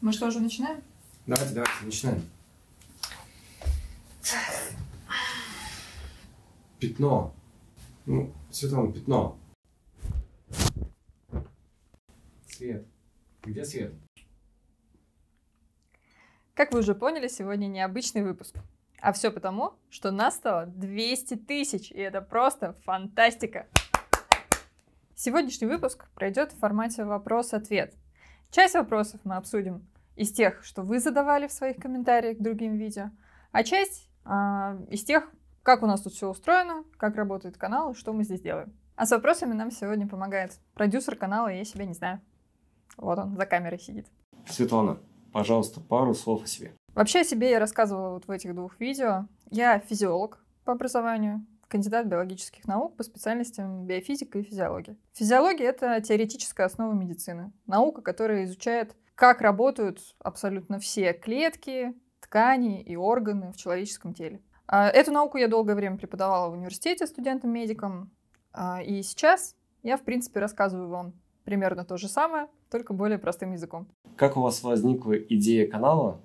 Мы что, уже начинаем? Давайте, давайте, начинаем. Пятно. Ну, Светлана, пятно. Свет. Где свет? Как вы уже поняли, сегодня необычный выпуск. А все потому, что нас стало 200 тысяч, и это просто фантастика. Сегодняшний выпуск пройдет в формате вопрос-ответ – Часть вопросов мы обсудим из тех, что вы задавали в своих комментариях к другим видео, а часть а, из тех, как у нас тут все устроено, как работает канал и что мы здесь делаем. А с вопросами нам сегодня помогает продюсер канала «Я себя не знаю». Вот он, за камерой сидит. Светлана, пожалуйста, пару слов о себе. Вообще о себе я рассказывала вот в этих двух видео. Я физиолог по образованию, кандидат биологических наук по специальностям биофизика и физиология. Физиология – это теоретическая основа медицины. Наука, которая изучает, как работают абсолютно все клетки, ткани и органы в человеческом теле. А, эту науку я долгое время преподавала в университете студентам-медикам. А, и сейчас я, в принципе, рассказываю вам примерно то же самое, только более простым языком. Как у вас возникла идея канала?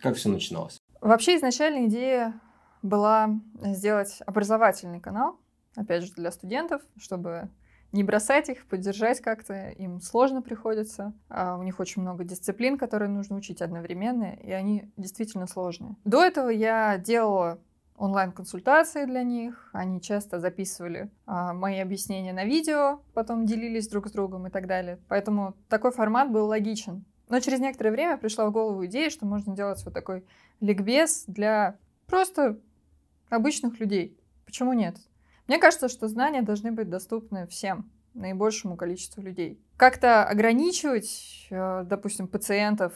Как все начиналось? Вообще изначально идея была сделать образовательный канал, опять же, для студентов, чтобы не бросать их, поддержать как-то. Им сложно приходится. А у них очень много дисциплин, которые нужно учить одновременно, и они действительно сложные. До этого я делала онлайн-консультации для них. Они часто записывали а, мои объяснения на видео, потом делились друг с другом и так далее. Поэтому такой формат был логичен. Но через некоторое время пришла в голову идея, что можно делать вот такой ликбез для просто обычных людей. Почему нет? Мне кажется, что знания должны быть доступны всем, наибольшему количеству людей. Как-то ограничивать, э, допустим, пациентов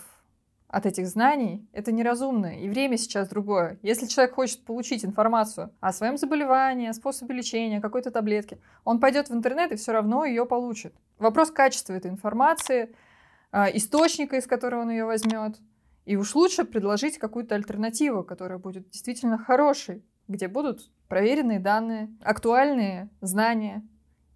от этих знаний, это неразумно. И время сейчас другое. Если человек хочет получить информацию о своем заболевании, о способе лечения, какой-то таблетке, он пойдет в интернет и все равно ее получит. Вопрос качества этой информации, э, источника, из которого он ее возьмет. И уж лучше предложить какую-то альтернативу, которая будет действительно хорошей, где будут проверенные данные, актуальные знания,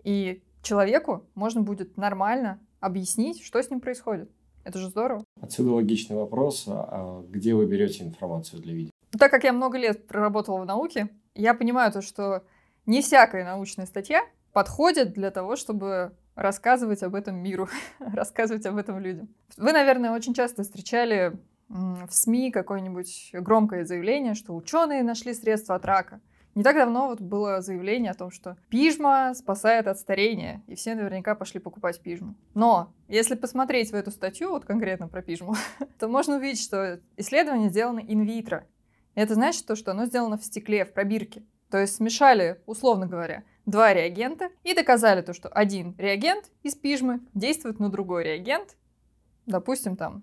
и человеку можно будет нормально объяснить, что с ним происходит. Это же здорово. Отсюда логичный вопрос, а где вы берете информацию для видео? Так как я много лет проработала в науке, я понимаю то, что не всякая научная статья подходит для того, чтобы рассказывать об этом миру, рассказывать об этом людям. Вы, наверное, очень часто встречали в СМИ какое-нибудь громкое заявление, что ученые нашли средства от рака. Не так давно вот было заявление о том, что пижма спасает от старения, и все наверняка пошли покупать пижму. Но если посмотреть в эту статью, вот конкретно про пижму, то можно увидеть, что исследование сделано инвитро. Это значит то, что оно сделано в стекле, в пробирке. То есть смешали, условно говоря, два реагента и доказали то, что один реагент из пижмы действует на другой реагент, допустим, там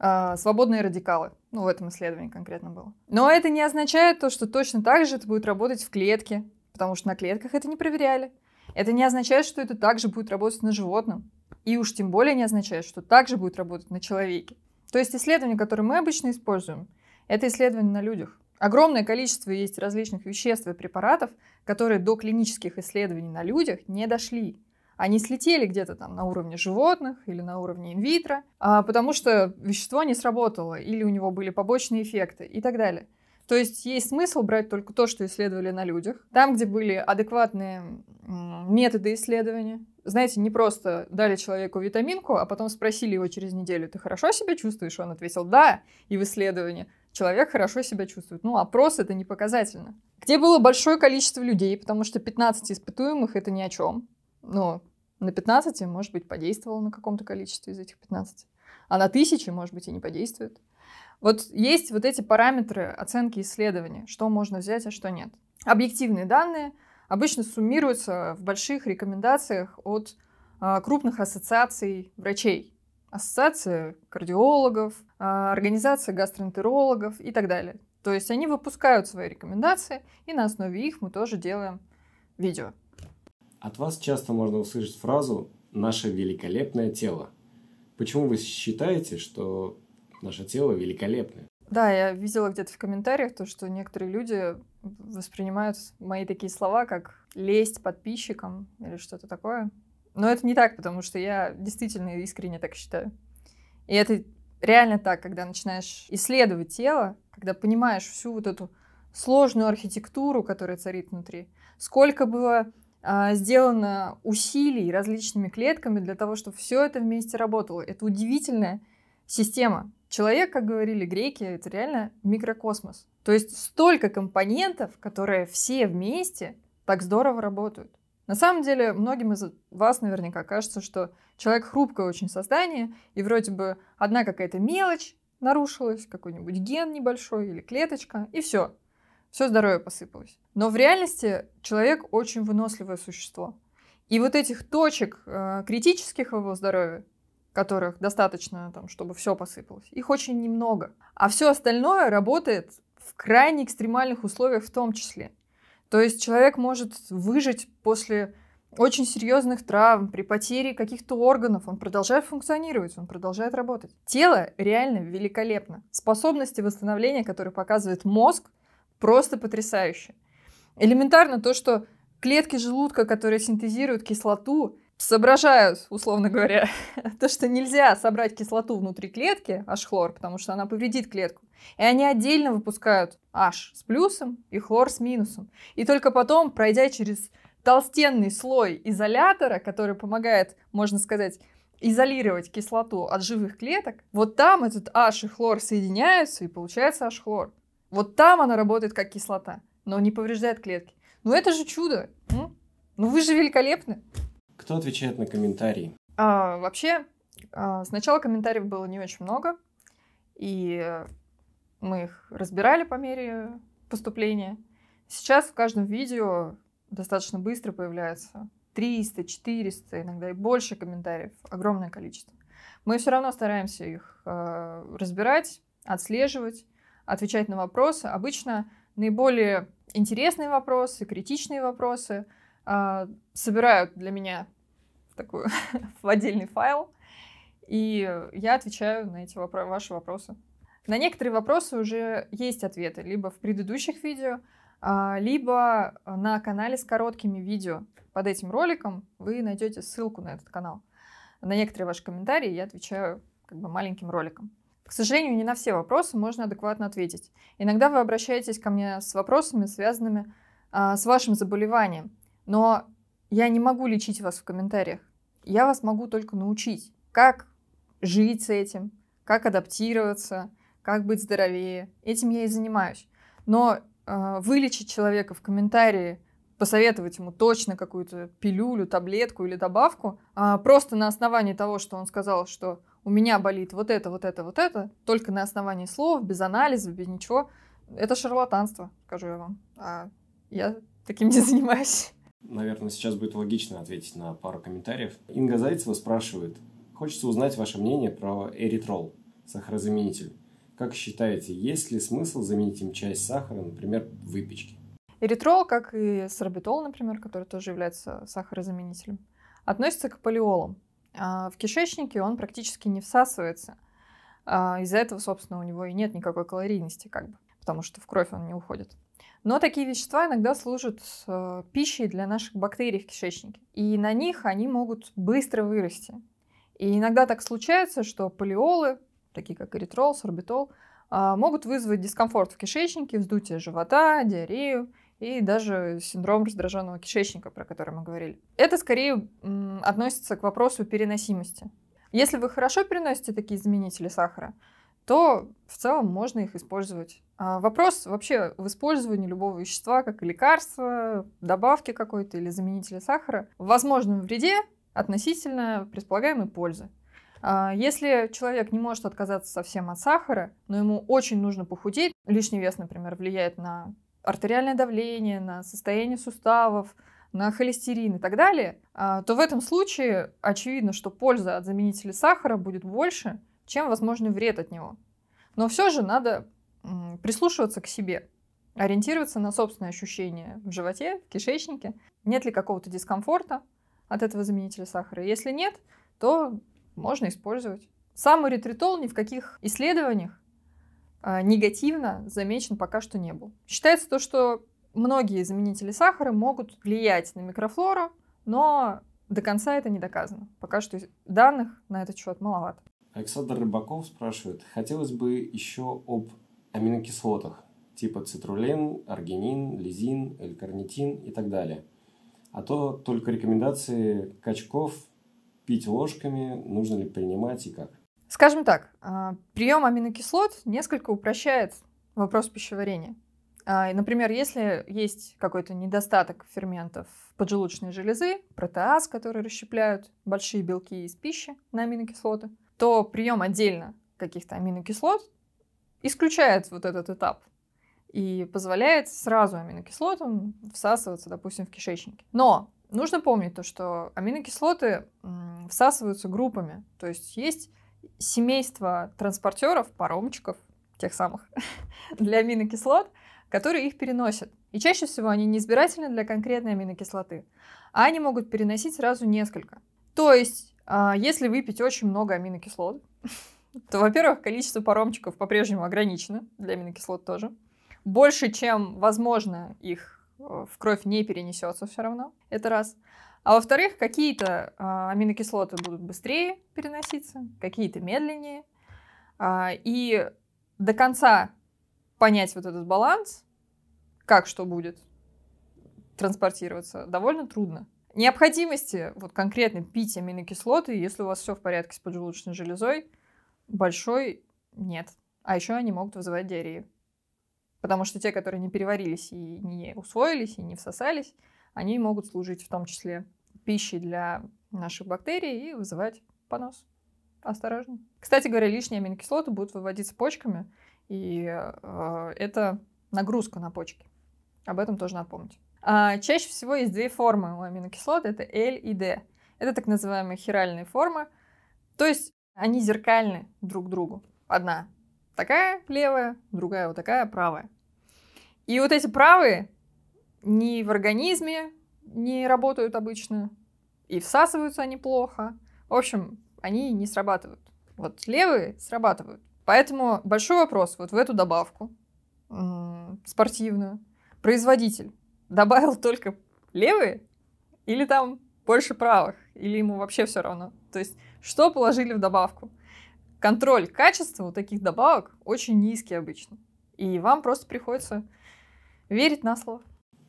а, свободные радикалы. Ну, в этом исследовании конкретно было. Но это не означает то, что точно так же это будет работать в клетке, потому что на клетках это не проверяли. Это не означает, что это также будет работать на животном. И уж тем более не означает, что также будет работать на человеке. То есть исследование, которое мы обычно используем, это исследование на людях. Огромное количество есть различных веществ и препаратов, которые до клинических исследований на людях не дошли они слетели где-то там на уровне животных или на уровне инвитро, а, потому что вещество не сработало или у него были побочные эффекты и так далее. То есть есть смысл брать только то, что исследовали на людях. Там, где были адекватные методы исследования. Знаете, не просто дали человеку витаминку, а потом спросили его через неделю, ты хорошо себя чувствуешь? Он ответил, да. И в исследовании человек хорошо себя чувствует. Ну, опрос это не показательно. Где было большое количество людей, потому что 15 испытуемых это ни о чем. Ну, на 15, может быть, подействовало на каком-то количестве из этих 15. А на тысячи, может быть, и не подействует. Вот есть вот эти параметры оценки исследования, что можно взять, а что нет. Объективные данные обычно суммируются в больших рекомендациях от а, крупных ассоциаций врачей. Ассоциация кардиологов, а, организация гастроэнтерологов и так далее. То есть они выпускают свои рекомендации, и на основе их мы тоже делаем видео. От вас часто можно услышать фразу «наше великолепное тело». Почему вы считаете, что наше тело великолепное? Да, я видела где-то в комментариях то, что некоторые люди воспринимают мои такие слова как лесть подписчикам или что-то такое. Но это не так, потому что я действительно искренне так считаю. И это реально так, когда начинаешь исследовать тело, когда понимаешь всю вот эту сложную архитектуру, которая царит внутри. Сколько было а, сделано усилий различными клетками для того, чтобы все это вместе работало. Это удивительная система. Человек, как говорили греки, это реально микрокосмос. То есть столько компонентов, которые все вместе так здорово работают. На самом деле, многим из вас наверняка кажется, что человек хрупкое очень создание, и вроде бы одна какая-то мелочь нарушилась, какой-нибудь ген небольшой или клеточка, и все все здоровье посыпалось. Но в реальности человек очень выносливое существо. И вот этих точек э, критических его здоровья, которых достаточно, там, чтобы все посыпалось, их очень немного. А все остальное работает в крайне экстремальных условиях в том числе. То есть человек может выжить после очень серьезных травм, при потере каких-то органов, он продолжает функционировать, он продолжает работать. Тело реально великолепно. Способности восстановления, которые показывает мозг, Просто потрясающе. Элементарно то, что клетки желудка, которые синтезируют кислоту, соображают, условно говоря, то, что нельзя собрать кислоту внутри клетки, аж хлор, потому что она повредит клетку. И они отдельно выпускают H с плюсом и хлор с минусом. И только потом, пройдя через толстенный слой изолятора, который помогает, можно сказать, изолировать кислоту от живых клеток, вот там этот H и хлор соединяются, и получается H-хлор. Вот там она работает как кислота, но не повреждает клетки. Ну это же чудо! М? Ну вы же великолепны! Кто отвечает на комментарии? А, вообще, а, сначала комментариев было не очень много, и мы их разбирали по мере поступления. Сейчас в каждом видео достаточно быстро появляется 300, 400, иногда и больше комментариев, огромное количество. Мы все равно стараемся их э, разбирать, отслеживать, отвечать на вопросы. Обычно наиболее интересные вопросы, критичные вопросы э, собирают для меня такой в отдельный файл, и я отвечаю на эти вопро- ваши вопросы. На некоторые вопросы уже есть ответы, либо в предыдущих видео, а, либо на канале с короткими видео. Под этим роликом вы найдете ссылку на этот канал. На некоторые ваши комментарии я отвечаю как бы маленьким роликом. К сожалению, не на все вопросы можно адекватно ответить. Иногда вы обращаетесь ко мне с вопросами, связанными а, с вашим заболеванием, но я не могу лечить вас в комментариях. Я вас могу только научить, как жить с этим, как адаптироваться, как быть здоровее. Этим я и занимаюсь. Но э, вылечить человека в комментарии, посоветовать ему точно какую-то пилюлю, таблетку или добавку, э, просто на основании того, что он сказал, что у меня болит вот это, вот это, вот это, только на основании слов, без анализа, без ничего. Это шарлатанство, скажу я вам. А я таким не занимаюсь. Наверное, сейчас будет логично ответить на пару комментариев. Инга Зайцева спрашивает. Хочется узнать ваше мнение про эритрол, сахарозаменитель. Как считаете, есть ли смысл заменить им часть сахара, например, в выпечке? Эритрол, как и сорбитол, например, который тоже является сахарозаменителем, относится к полиолам. А, в кишечнике он практически не всасывается. А, из-за этого, собственно, у него и нет никакой калорийности, как бы, потому что в кровь он не уходит. Но такие вещества иногда служат а, пищей для наших бактерий в кишечнике. И на них они могут быстро вырасти. И иногда так случается, что полиолы, такие как эритрол, сорбитол, могут вызвать дискомфорт в кишечнике, вздутие живота, диарею и даже синдром раздраженного кишечника, про который мы говорили. Это скорее относится к вопросу переносимости. Если вы хорошо переносите такие заменители сахара, то в целом можно их использовать. А вопрос вообще в использовании любого вещества, как лекарства, добавки какой-то или заменителя сахара, в возможном вреде относительно предполагаемой пользы. А если человек не может отказаться совсем от сахара, но ему очень нужно похудеть, лишний вес, например, влияет на артериальное давление, на состояние суставов, на холестерин и так далее, а, то в этом случае очевидно, что польза от заменителя сахара будет больше, чем возможный вред от него. Но все же надо прислушиваться к себе, ориентироваться на собственные ощущения в животе, в кишечнике, нет ли какого-то дискомфорта от этого заменителя сахара. Если нет, то можно использовать. Сам эритритол ни в каких исследованиях а, негативно замечен пока что не был. Считается то, что многие заменители сахара могут влиять на микрофлору, но до конца это не доказано. Пока что данных на этот счет маловато. Александр Рыбаков спрашивает, хотелось бы еще об аминокислотах типа цитрулен, аргинин, лизин, элькарнитин и так далее. А то только рекомендации качков пить ложками, нужно ли принимать и как. Скажем так, а, прием аминокислот несколько упрощает вопрос пищеварения. А, например, если есть какой-то недостаток ферментов поджелудочной железы, протеаз, которые расщепляют большие белки из пищи на аминокислоты, то прием отдельно каких-то аминокислот исключает вот этот этап и позволяет сразу аминокислотам всасываться, допустим, в кишечнике. Но нужно помнить то, что аминокислоты всасываются группами, то есть есть семейство транспортеров, паромчиков, тех самых, для аминокислот, которые их переносят. И чаще всего они не избирательны для конкретной аминокислоты, а они могут переносить сразу несколько. То есть, а, если выпить очень много аминокислот, то, во-первых, количество паромчиков по-прежнему ограничено, для аминокислот тоже. Больше, чем возможно, их э, в кровь не перенесется все равно. Это раз. А во-вторых, какие-то а, аминокислоты будут быстрее переноситься, какие-то медленнее. А, и до конца понять вот этот баланс, как что будет транспортироваться, довольно трудно. Необходимости вот конкретно пить аминокислоты, если у вас все в порядке с поджелудочной железой, большой нет. А еще они могут вызывать диарею. Потому что те, которые не переварились и не усвоились, и не всосались, они могут служить в том числе пищи для наших бактерий и вызывать понос. Осторожно. Кстати говоря, лишние аминокислоты будут выводиться почками, и э, это нагрузка на почки. Об этом тоже надо помнить. А, чаще всего есть две формы у аминокислот, это L и D. Это так называемые хиральные формы, то есть они зеркальны друг другу. Одна такая левая, другая вот такая правая. И вот эти правые не в организме, не работают обычно, и всасываются они плохо. В общем, они не срабатывают. Вот левые срабатывают. Поэтому большой вопрос вот в эту добавку спортивную. Производитель добавил только левые или там больше правых, или ему вообще все равно. То есть, что положили в добавку? Контроль качества у таких добавок очень низкий обычно. И вам просто приходится верить на слово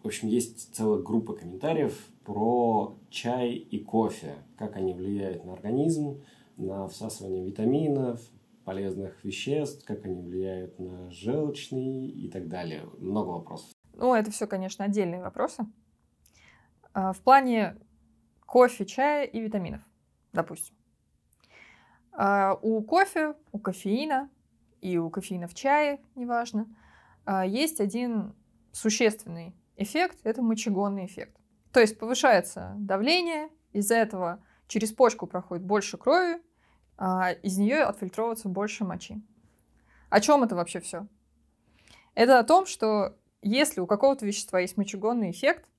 общем, есть целая группа комментариев про чай и кофе, как они влияют на организм, на всасывание витаминов, полезных веществ, как они влияют на желчный и так далее. Много вопросов. Ну, это все, конечно, отдельные вопросы. А, в плане кофе, чая и витаминов, допустим. А, у кофе, у кофеина и у кофеина в чае, неважно, а, есть один существенный эффект – это мочегонный эффект. То есть повышается давление, из-за этого через почку проходит больше крови, а из нее отфильтровывается больше мочи. О чем это вообще все? Это о том, что если у какого-то вещества есть мочегонный эффект,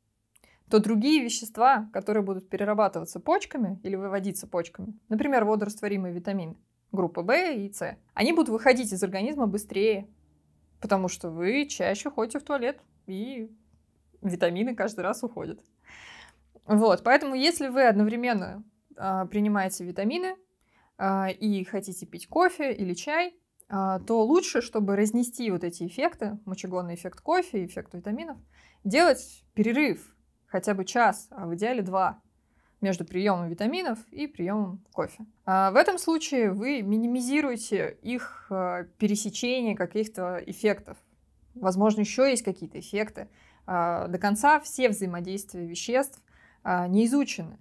то другие вещества, которые будут перерабатываться почками или выводиться почками, например, водорастворимые витамины группы В и С, они будут выходить из организма быстрее, потому что вы чаще ходите в туалет и витамины каждый раз уходят. Вот, поэтому если вы одновременно а, принимаете витамины а, и хотите пить кофе или чай, а, то лучше, чтобы разнести вот эти эффекты, мочегонный эффект кофе и эффект витаминов, делать перерыв хотя бы час, а в идеале два между приемом витаминов и приемом кофе. А в этом случае вы минимизируете их а, пересечение каких-то эффектов. Возможно, еще есть какие-то эффекты, а, до конца все взаимодействия веществ а, не изучены.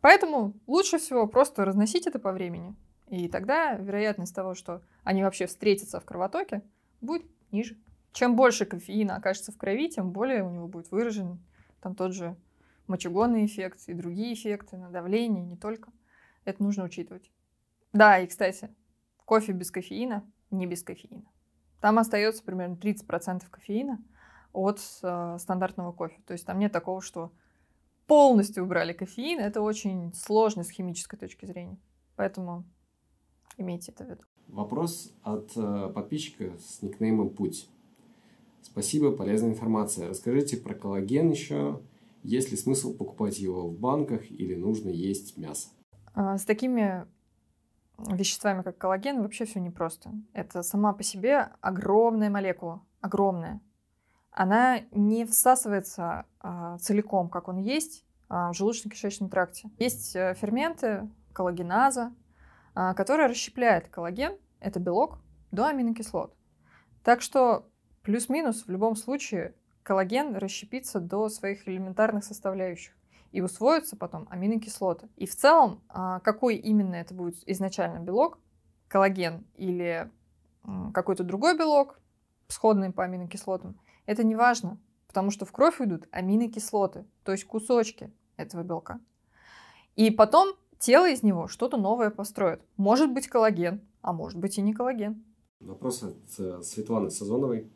Поэтому лучше всего просто разносить это по времени. И тогда вероятность того, что они вообще встретятся в кровотоке, будет ниже. Чем больше кофеина окажется в крови, тем более у него будет выражен там тот же мочегонный эффект и другие эффекты на давление, не только. Это нужно учитывать. Да, и, кстати, кофе без кофеина не без кофеина. Там остается примерно 30% кофеина – от э, стандартного кофе. То есть там нет такого, что полностью убрали кофеин. Это очень сложно с химической точки зрения. Поэтому имейте это в виду. Вопрос от э, подписчика с никнеймом Путь. Спасибо, полезная информация. Расскажите про коллаген еще. Есть ли смысл покупать его в банках или нужно есть мясо? А, с такими веществами, как коллаген, вообще все непросто. Это сама по себе огромная молекула, огромная она не всасывается а, целиком, как он есть, а, в желудочно-кишечном тракте. Есть э, ферменты, коллагеназа, а, которая расщепляет коллаген, это белок, до аминокислот. Так что плюс-минус в любом случае коллаген расщепится до своих элементарных составляющих и усвоятся потом аминокислоты. И в целом, а, какой именно это будет изначально белок, коллаген или какой-то другой белок, сходный по аминокислотам, это не важно, потому что в кровь уйдут аминокислоты, то есть кусочки этого белка. И потом тело из него что-то новое построит. Может быть коллаген, а может быть и не коллаген. Вопрос от э, Светланы Сазоновой.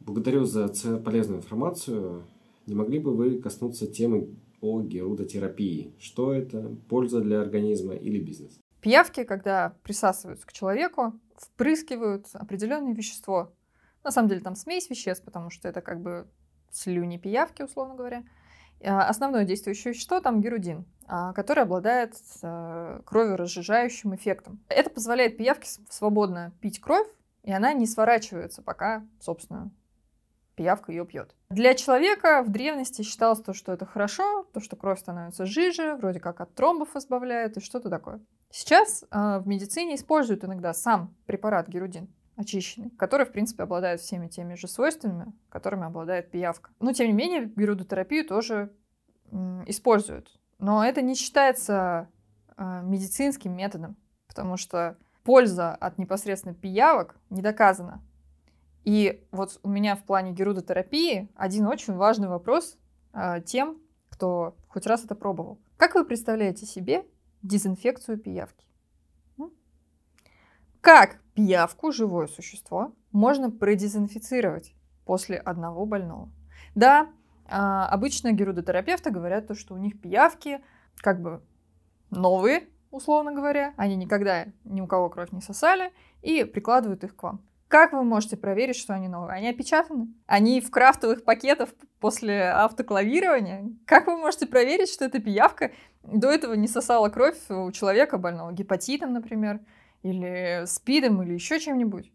Благодарю за полезную информацию. Не могли бы вы коснуться темы о герудотерапии? Что это? Польза для организма или бизнес? Пиявки, когда присасываются к человеку, впрыскивают определенное вещество, на самом деле там смесь веществ, потому что это как бы слюни пиявки, условно говоря. А, основное действующее вещество там герудин, а, который обладает э, кровью эффектом. Это позволяет пиявке свободно пить кровь, и она не сворачивается, пока, собственно, пиявка ее пьет. Для человека в древности считалось то, что это хорошо, то, что кровь становится жиже, вроде как от тромбов избавляет и что-то такое. Сейчас э, в медицине используют иногда сам препарат герудин очищенный, который, в принципе, обладает всеми теми же свойствами, которыми обладает пиявка. Но, тем не менее, герудотерапию тоже используют. Но это не считается а, медицинским методом, потому что польза от непосредственно пиявок не доказана. И вот у меня в плане герудотерапии один очень важный вопрос а, тем, кто хоть раз это пробовал. Как вы представляете себе дезинфекцию пиявки? Как Пиявку, живое существо, можно продезинфицировать после одного больного. Да, а, обычно герудотерапевты говорят то, что у них пиявки как бы новые, условно говоря, они никогда ни у кого кровь не сосали, и прикладывают их к вам. Как вы можете проверить, что они новые? Они опечатаны? Они в крафтовых пакетах после автоклавирования? Как вы можете проверить, что эта пиявка до этого не сосала кровь у человека больного гепатитом, например? или спидом, или еще чем-нибудь.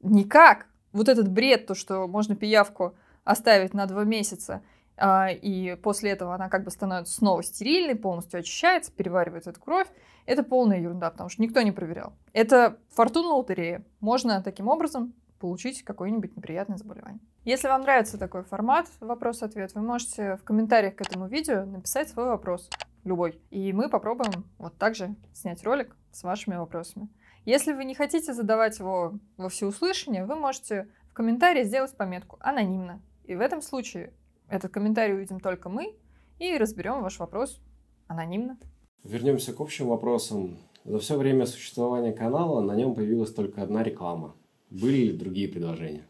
Никак. Вот этот бред, то, что можно пиявку оставить на два месяца, а, и после этого она как бы становится снова стерильной, полностью очищается, переваривает эту кровь. Это полная ерунда, потому что никто не проверял. Это фортуна лотерея. Можно таким образом получить какое-нибудь неприятное заболевание. Если вам нравится такой формат вопрос-ответ, вы можете в комментариях к этому видео написать свой вопрос любой. И мы попробуем вот так же снять ролик с вашими вопросами. Если вы не хотите задавать его во всеуслышание, вы можете в комментарии сделать пометку «анонимно». И в этом случае этот комментарий увидим только мы и разберем ваш вопрос анонимно. Вернемся к общим вопросам. За все время существования канала на нем появилась только одна реклама. Были ли другие предложения?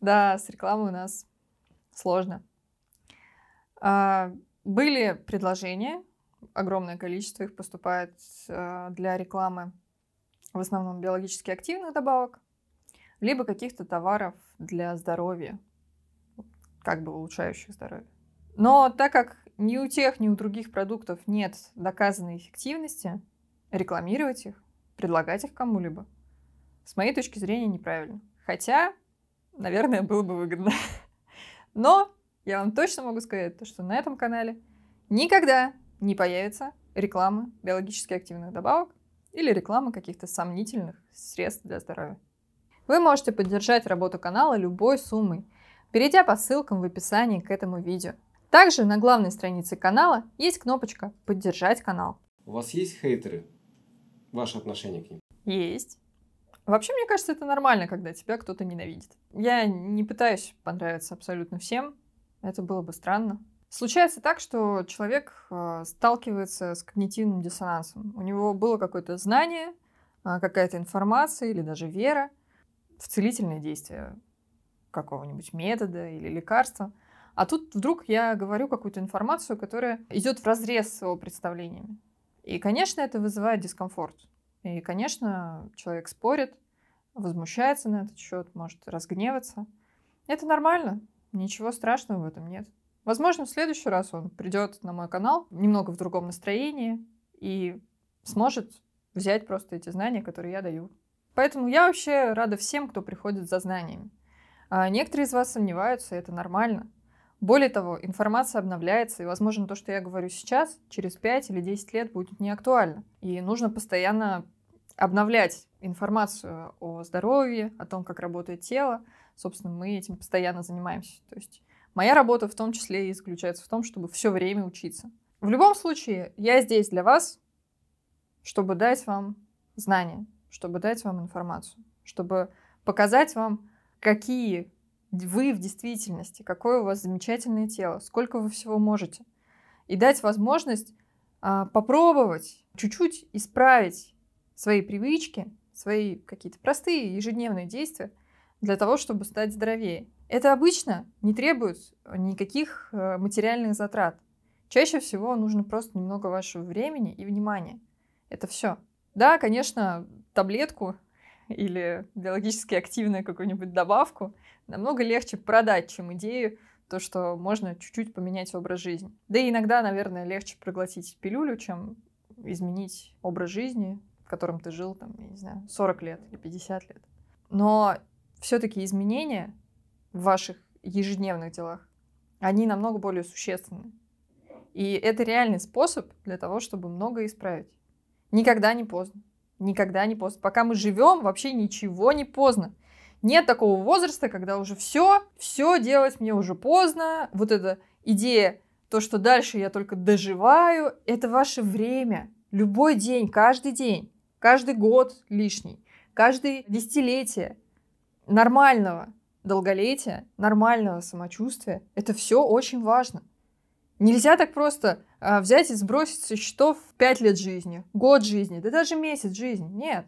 Да, с рекламой у нас сложно. А, были предложения, огромное количество их поступает э, для рекламы в основном биологически активных добавок, либо каких-то товаров для здоровья, как бы улучшающих здоровье. Но так как ни у тех, ни у других продуктов нет доказанной эффективности, рекламировать их, предлагать их кому-либо, с моей точки зрения, неправильно. Хотя, наверное, было бы выгодно. Но я вам точно могу сказать, что на этом канале никогда не появится рекламы биологически активных добавок или реклама каких-то сомнительных средств для здоровья. Вы можете поддержать работу канала любой суммой, перейдя по ссылкам в описании к этому видео. Также на главной странице канала есть кнопочка «Поддержать канал». У вас есть хейтеры? Ваше отношение к ним? Есть. Вообще, мне кажется, это нормально, когда тебя кто-то ненавидит. Я не пытаюсь понравиться абсолютно всем. Это было бы странно. Случается так, что человек а, сталкивается с когнитивным диссонансом. У него было какое-то знание, а, какая-то информация или даже вера в целительное действие какого-нибудь метода или лекарства. А тут вдруг я говорю какую-то информацию, которая идет в разрез с его представлениями. И, конечно, это вызывает дискомфорт. И, конечно, человек спорит, возмущается на этот счет, может разгневаться. Это нормально, ничего страшного в этом нет. Возможно, в следующий раз он придет на мой канал немного в другом настроении и сможет взять просто эти знания, которые я даю. Поэтому я вообще рада всем, кто приходит за знаниями. А некоторые из вас сомневаются, и это нормально. Более того, информация обновляется, и, возможно, то, что я говорю сейчас, через 5 или 10 лет будет не актуально. И нужно постоянно обновлять информацию о здоровье, о том, как работает тело. Собственно, мы этим постоянно занимаемся. То есть Моя работа в том числе и заключается в том, чтобы все время учиться. В любом случае, я здесь для вас, чтобы дать вам знания, чтобы дать вам информацию, чтобы показать вам, какие вы в действительности, какое у вас замечательное тело, сколько вы всего можете. И дать возможность а, попробовать чуть-чуть исправить свои привычки, свои какие-то простые ежедневные действия для того, чтобы стать здоровее. Это обычно не требует никаких э, материальных затрат. Чаще всего нужно просто немного вашего времени и внимания. Это все. Да, конечно, таблетку или биологически активную какую-нибудь добавку намного легче продать, чем идею, то, что можно чуть-чуть поменять образ жизни. Да и иногда, наверное, легче проглотить пилюлю, чем изменить образ жизни, в котором ты жил, там, я не знаю, 40 лет или 50 лет. Но все-таки изменения в ваших ежедневных делах, они намного более существенны. И это реальный способ для того, чтобы многое исправить. Никогда не поздно. Никогда не поздно. Пока мы живем, вообще ничего не поздно. Нет такого возраста, когда уже все, все делать мне уже поздно. Вот эта идея, то, что дальше я только доживаю, это ваше время. Любой день, каждый день, каждый год лишний, каждое десятилетие нормального, долголетия, нормального самочувствия, это все очень важно. Нельзя так просто а, взять и сбросить со счетов 5 лет жизни, год жизни, да даже месяц жизни. Нет,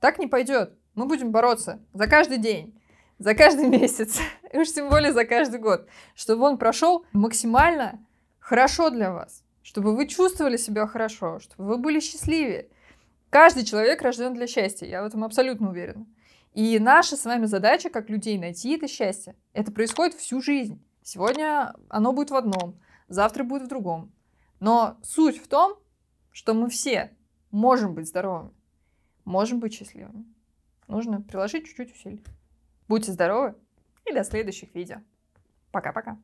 так не пойдет. Мы будем бороться за каждый день, за каждый месяц, и уж тем более за каждый год, чтобы он прошел максимально хорошо для вас, чтобы вы чувствовали себя хорошо, чтобы вы были счастливее. Каждый человек рожден для счастья, я в этом абсолютно уверена. И наша с вами задача, как людей, найти это счастье. Это происходит всю жизнь. Сегодня оно будет в одном, завтра будет в другом. Но суть в том, что мы все можем быть здоровыми, можем быть счастливыми. Нужно приложить чуть-чуть усилий. Будьте здоровы и до следующих видео. Пока-пока.